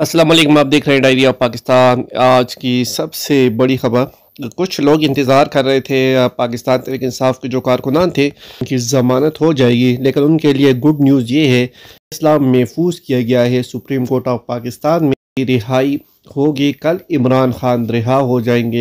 असलम आप देख रहे हैं डायरी ऑफ पाकिस्तान आज की सबसे बड़ी खबर कुछ लोग इंतज़ार कर रहे थे पाकिस्तान तरीके इंसाफ के जो कारकुनान थे उनकी जमानत हो जाएगी लेकिन उनके लिए गुड न्यूज़ ये है इस्लाम महफूज किया गया है सुप्रीम कोर्ट ऑफ पाकिस्तान में रिहाई होगी कल इमरान खान रिहा हो जाएंगे